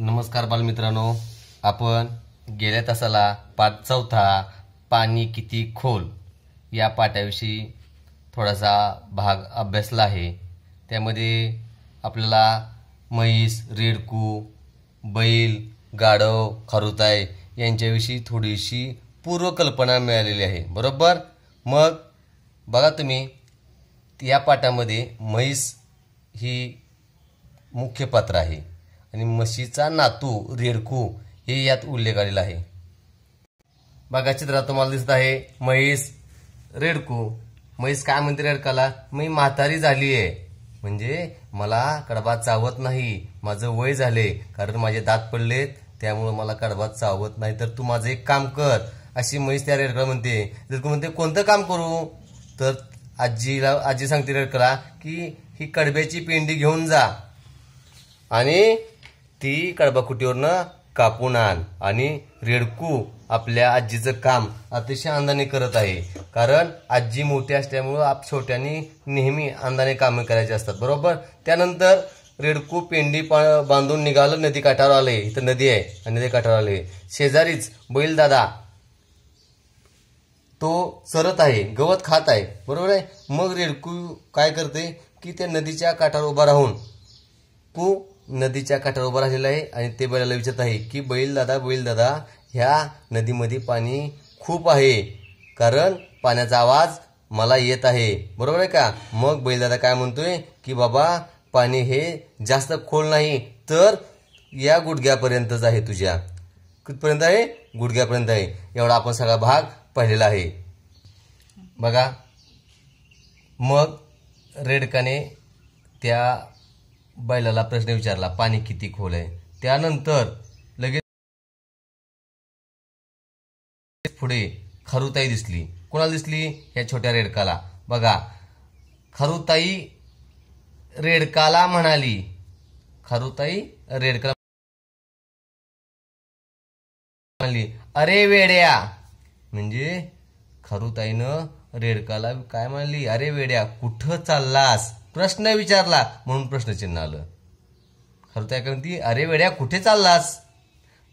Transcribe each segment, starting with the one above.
नमस्कार बालमित्रांनो आपण गेल्या तासाला पाच चौथा पाणी किती खोल या पाठाविषयी थोडासा भाग अभ्यासला आहे त्यामध्ये आपल्याला म्हैस रेडकू बैल गाढव खरुताय यांच्याविषयी थोडीशी पूर्वकल्पना मिळालेली आहे बरोबर मग बघा तुम्ही या पाटामध्ये म्हैस ही मुख्य पात्र आहे आणि म्हशीचा नातू रेडकू हे यात उल्लेख आलेला आहे बघा चित्रात तुम्हाला दिसत आहे म्हैस रेडकू म्हैस काय म्हणते रेडकाला मी म्हातारी झाली आहे म्हणजे मला कडबा चावत नाही माझं वय झाले कारण माझे दात पडलेत त्यामुळे मला कडबा चावत नाही तर तू माझं एक काम कर अशी म्हैस त्या रेडकाला म्हणते रेडकू म्हणते कोणतं काम करू तर आजीला आजी सांगते रेडकाला की ही कडब्याची पेंडी घेऊन जा आणि ती कडबाकुटीवरनं कापून आण आणि रेडकू आपल्या आजीचं काम अतिशय अंदाने करत आहे कारण आजी मोठी असल्यामुळं आप छोट्यानी नेहमी आनंदाने कामे करायचे असतात बरोबर त्यानंतर रेडकू पेंडी बांधून निघालं नदी काठावर आले इथं नदी आहे आणि नदी काठावर आले शेजारीच बैलदादा तो सरत आहे गवत खात आहे बरोबर आहे मग रेडकू काय करते की त्या नदीच्या काठावर उभा राहून तू नदीच्या काठावर उभा राहिलेला आहे आणि ते बैलाला विचारत आहे की बैलदादा बैलदादा ह्या नदीमध्ये पाणी खूप आहे कारण पाण्याचा आवाज मला येत आहे बरोबर आहे का मग बैलदादा काय म्हणतोय की बाबा पाणी हे जास्त खोल नाही तर या गुडघ्यापर्यंतच आहे तुझ्या कुठपर्यंत आहे गुडघ्यापर्यंत आहे एवढा आपण सगळा भाग पाहिलेला आहे बघा मग रेडकाने त्या बैलाला प्रश्न विचारला पाणी किती खोल आहे त्यानंतर लगेच पुढे खरुताई दिसली कोणाला दिसली या छोट्या रेडकाला बघा खरुताई रेडकाला म्हणाली खरुताई रेडकाला म्हणाली अरे वेड्या म्हणजे खरुताईनं रेडकाला काय म्हणली अरे वेड्या कुठं चाललास प्रश्न विचारला म्हणून प्रश्नचिन्ह आलं खरं त्या कारण ती अरे वेड्या कुठे चाललास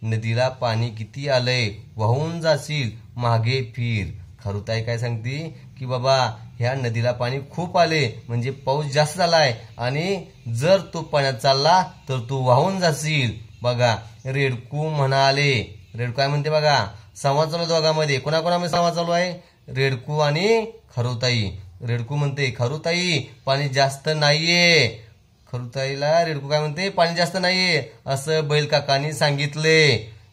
नदीला पाणी किती आलंय वाहून जाशील मागे फिर खरुताई काय सांगते की बाबा ह्या नदीला पाणी खूप आले म्हणजे पाऊस जास्त झालाय आणि जर तो पाण्यात चालला तर तू वाहून जाशील बघा रेडकू म्हणाले रेडकू काय म्हणते बघा संवाद चालू दोघांमध्ये कोणाकोणामध्ये संवाद चालू आहे रेडकू आणि खरुताई रेडकू म्हणते खरुताई पाणी जास्त नाहीये खरुताईला रेडकू काय म्हणते पाणी जास्त नाहीये असं बैल काकानी सांगितले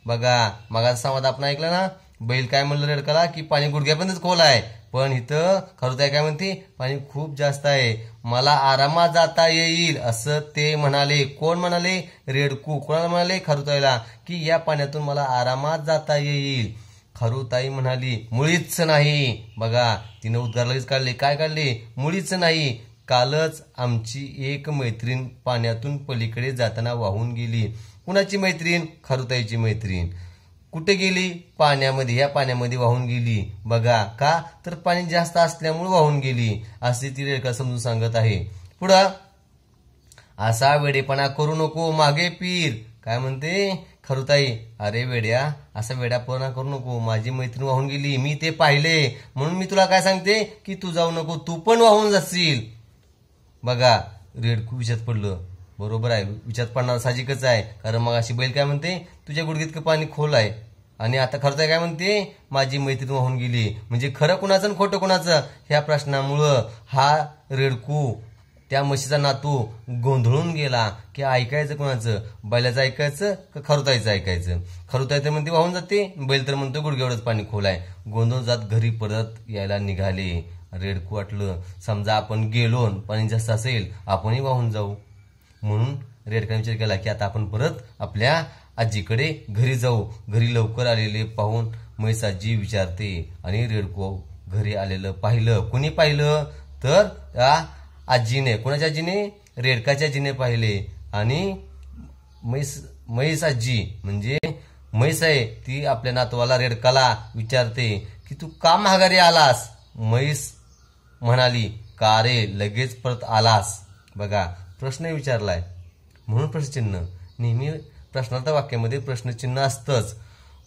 बघा मगाचा संवाद आपण ऐकला ना बैल काय म्हणलं रेडकाला की पाणी गुडघ्यापर्यंतच खोल आहे पण इथं खरुताई काय म्हणते पाणी खूप जास्त आहे मला आरामात जाता येईल असं ते म्हणाले कोण म्हणाले रेडकू कोणाला म्हणाले खरुताईला की या पाण्यातून मला आरामात जाता येईल खरुताई म्हणाली मुळीच नाही बघा तिने उद्गार काढले काय काढले मुळीच नाही कालच आमची एक मैत्रीण पाण्यातून पलीकडे जाताना वाहून गेली कुणाची मैत्रीण खरुताईची मैत्रीण कुठे गेली पाण्यामध्ये या पाण्यामध्ये वाहून गेली बघा का तर पाणी जास्त असल्यामुळे वाहून गेली असे ती रेखा समजून सांगत आहे पुढं असा वेडेपणा करू नको मागे पीर काय म्हणते खरुताई अरे वेड्या असा वेड्यापणा करू नको माझी मैत्रीण वाहून गेली मी ते पाहिले म्हणून मी तुला काय सांगते की तू जाऊ नको तू पण वाहून जाशील बघा रेडकू विचार पडलं बरोबर आहे विचार पडणार साहजिकच आहे कारण मग अशी बैल काय म्हणते तुझ्या गुडघ्यात पाणी खोल आहे आणि आता खरं काय म्हणते माझी मैत्रीण वाहून गेली म्हणजे खरं कुणाचं खोटं कुणाचं ह्या प्रश्नामुळं हा रेडकू त्या म्हशीचा नातू गोंधळून गेला की ऐकायचं कोणाचं बैलाचं ऐकायचं का खरुतायचं ऐकायचं खरुतायचं म्हणते वाहून जाते बैल तर म्हणतो गुडघ्यावरच पाणी खोलाय गोंधळून जात घरी परत यायला निघाले रेडकू वाटलं समजा आपण गेलो पाणी जास्त असेल आपणही वाहून जाऊ म्हणून रेडकाने विचार केला की आता आपण परत आपल्या आजीकडे घरी जाऊ घरी लवकर आलेले पाहून म्हैस आजी विचारते आणि रेडकू घरी आलेलं पाहिलं कोणी पाहिलं तर त्या आजीने कोणाच्या आजीने रेडकाच्या जिने पाहिले आणि म्हैस म्हैस आजी म्हणजे म्हैस आहे ती आपल्या नातवाला रेडकाला विचारते की तू का माघारी आलास म्हैस म्हणाली का रे लगेच परत आलास बघा प्रश्न विचारलाय म्हणून प्रश्नचिन्ह नेहमी प्रश्नार्थ वाक्यामध्ये प्रश्नचिन्ह असतंच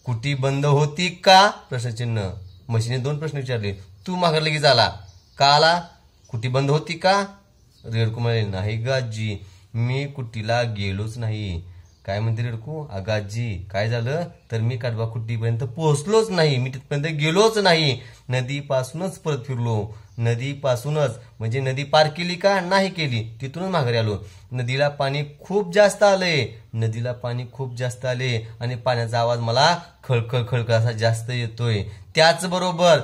कुटी बंद होती का प्रश्नचिन्ह म्हशीने दोन प्रश्न विचारले तू माघार लगेच आला का आला कुटी बंद होती का रेडकू म्हणाली नाही गाजी मी कुटीला गेलोच नाही काय म्हणते रेडकू आगाजी काय झालं तर मी काटबा कुटीपर्यंत पोहोचलोच नाही मी तिथपर्यंत गेलोच नाही नदीपासूनच परत फिरलो नदीपासूनच म्हणजे नदी पार केली का नाही केली तिथूनच माघारी आलो नदीला पाणी खूप जास्त आले नदीला पाणी खूप जास्त आले आणि पाण्याचा आवाज मला खळखळ खळखळ असा जास्त येतोय त्याचबरोबर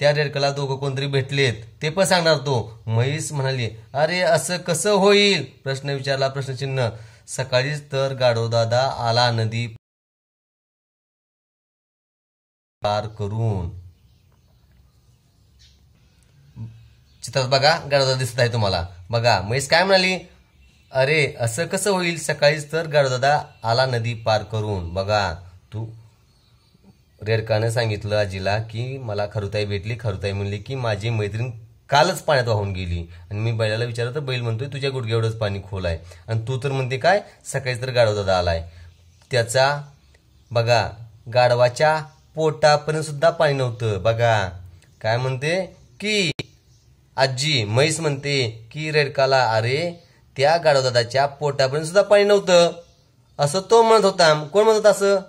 त्या रेडकला दोघं कोणतरी भेटलेत ते पण सांगणार तो म्हैस म्हणाली अरे असं कसं होईल प्रश्न विचारला प्रश्नचिन्ह सकाळीच तर गाडोदादा आला नदी पार करून चित्रात बघा गाडोदा दिसत आहे तुम्हाला बघा म्हैस काय म्हणाली अरे असं कसं होईल सकाळीच तर गाडोदादा आला नदी पार करून बघा तू रेडकानं सांगितलं आजीला की मला खरुताई भेटली खरुताई म्हणली की माझी मैत्रीण कालच पाण्यात वाहून गेली आणि मी बैलाला विचारलं तर बैल म्हणतोय तुझ्या गुडघ्यावरच पाणी खोल आहे आणि तू तर म्हणते काय सकाळी तर गाढव दादा आलाय त्याचा बघा गाडवाच्या पोटापर्यंत सुद्धा पाणी नव्हतं बघा काय म्हणते की आजी म्हैस म्हणते की रेडकाला अरे त्या गाढवदादाच्या पोटापर्यंत सुद्धा पाणी नव्हतं असं तो म्हणत होता कोण म्हणत होता असं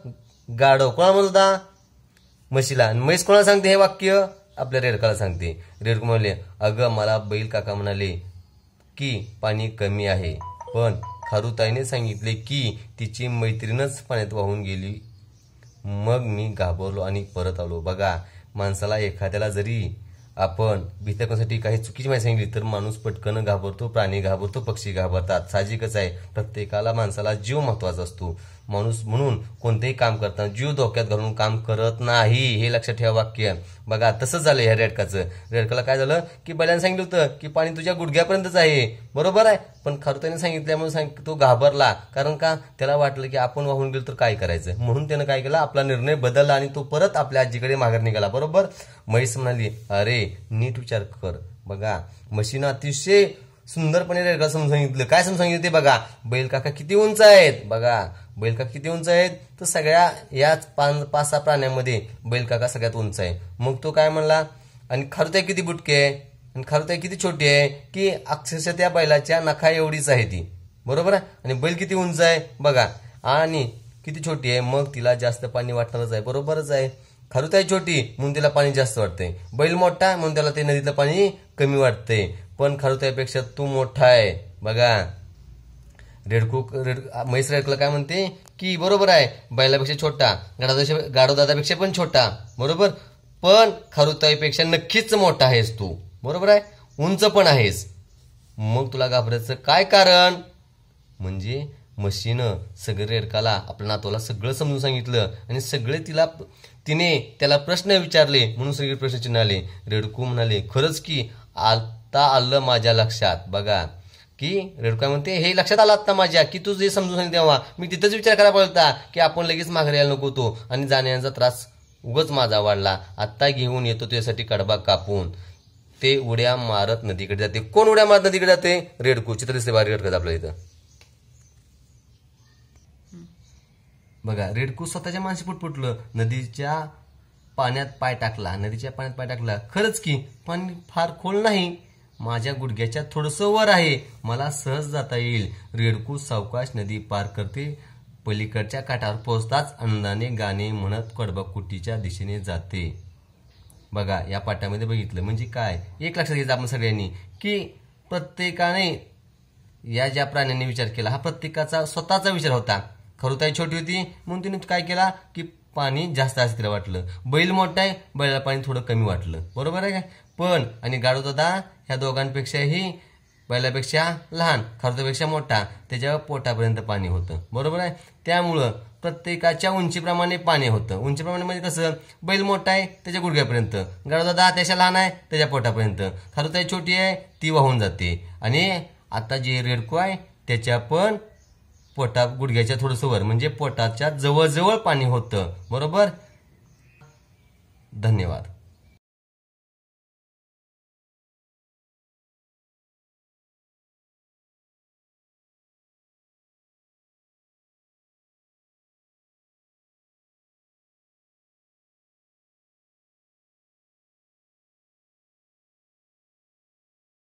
गाडव कोणा म्हणत होता म्हशीला आणि म्हैस कोणाला सांगते हे वाक्य आपल्या रेडकाला सांगते रेडकू म्हणाले अगं मला बैल काका म्हणाले की पाणी कमी आहे पण खारुताईने सांगितले की तिची मैत्रीणच पाण्यात वाहून गेली मग मी घाबरलो आणि परत आलो बघा माणसाला एखाद्याला जरी आपण कशासाठी काही चुकीची माहिती सांगितली तर माणूस पटकन घाबरतो प्राणी घाबरतो पक्षी घाबरतात साहजिकच आहे प्रत्येकाला माणसाला जीव महत्वाचा असतो माणूस म्हणून कोणतेही काम करताना जीव धोक्यात घालून काम करत नाही हे लक्षात ठेवा वाक्य बघा तसंच झालं ह्या रेडकाचं रेडकाला काय झालं की बल्याने सांगितलं होतं की पाणी तुझ्या गुडघ्यापर्यंतच आहे बरोबर आहे पण त्याने सांगितल्यामुळे सांग तो घाबरला कारण का त्याला वाटलं की आपण वाहून गेलो तर काय करायचं म्हणून त्यानं काय केलं आपला निर्णय बदलला आणि तो परत आपल्या आजीकडे माघार निघाला बरोबर महेश म्हणाली अरे नीट विचार कर बघा मशीन अतिशय सुंदरपणे रेखा समजून सांगितलं काय समजून सांगितलं ते बघा बैल काका किती उंच आहेत बघा बैल काका किती उंच आहेत तर सगळ्या याच पाच पाच सहा प्राण्यांमध्ये बैल काका सगळ्यात उंच आहे मग तो काय म्हणला आणि खारुताई किती बुटके आहे आणि खारुताई किती छोटी आहे की अक्षरशः त्या बैलाच्या नखा एवढीच आहे ती बरोबर आहे आणि बैल किती उंच आहे बघा आणि किती छोटी आहे मग तिला जास्त पाणी वाटणारच आहे बरोबरच आहे खारुताई छोटी म्हणून तिला पाणी जास्त वाटतंय बैल मोठा म्हणून त्याला ते नदीतलं पाणी कमी वाटतंय पण त्यापेक्षा तू मोठा आहे बघा रेडकू रेड म्हैस रेडकूला काय म्हणते की बरोबर आहे बैलापेक्षा छोटा गाडोदापेक्षा गाडोदादापेक्षा पण छोटा बरोबर पण खारुताईपेक्षा नक्कीच मोठा आहेस तू बरोबर आहे उंच पण आहेस मग तुला घाबरायचं काय कारण म्हणजे मशीन सगळं रेडकाला आपल्या नातोला सगळं समजून सांगितलं आणि सगळे तिला तिने त्याला प्रश्न विचारले म्हणून सगळे प्रश्न चिन्ह आले रेडकू म्हणाले खरंच की आ आत्ता आलं माझ्या लक्षात बघा की रेणुका म्हणते हे लक्षात आलं आत्ता माझ्या की तू जे समजून सांगितलं तेव्हा मी तिथंच विचार करा पळता की आपण लगेच माघारी यायला नको होतो आणि जाण्याचा त्रास उगच माझा वाढला आत्ता घेऊन येतो तुझ्यासाठी कडबा कापून ते उड्या मारत नदीकडे जाते कोण उड्या मारत नदीकडे जाते रेडकू चित्र दिसते बारी रेडकत आपल्या इथं बघा रेडकू स्वतःच्या माणसी पुटपुटलं नदीच्या पाण्यात पाय टाकला नदीच्या पाण्यात पाय टाकला खरंच की पण फार खोल नाही माझ्या गुडघ्याच्या थोडंसं वर आहे मला सहज जाता येईल रेडकू सावकाश नदी पार करते पलीकडच्या काठावर पोहोचताच आनंदाने गाणे म्हणत कडबाकुटीच्या दिशेने जाते बघा या पाठामध्ये बघितलं म्हणजे काय एक लक्षात घ्यायचं आपण सगळ्यांनी की प्रत्येकाने या ज्या प्राण्यांनी विचार केला हा प्रत्येकाचा स्वतःचा विचार होता खरुताई छोटी होती म्हणून तिने काय केला की पाणी जास्त असं तिला वाटलं बैल मोठा आहे बैलाला पाणी थोडं कमी वाटलं बरोबर आहे काय पण आणि गाडू दादा ह्या दोघांपेक्षाही बैलापेक्षा लहान खर्चापेक्षा मोठा त्याच्या पोटापर्यंत पाणी होतं बरोबर आहे त्यामुळं प्रत्येकाच्या उंचीप्रमाणे पाणी होतं उंचीप्रमाणे म्हणजे कसं बैल मोठा आहे त्याच्या गुडघ्यापर्यंत दादा त्याच्या लहान आहे त्याच्या पोटापर्यंत तर छोटी आहे ती वाहून जाते आणि आता जी रेडको आहे त्याच्या पण पोटा गुडघ्याच्या थोडंसं वर म्हणजे पोटाच्या जवळजवळ पाणी होतं बरोबर धन्यवाद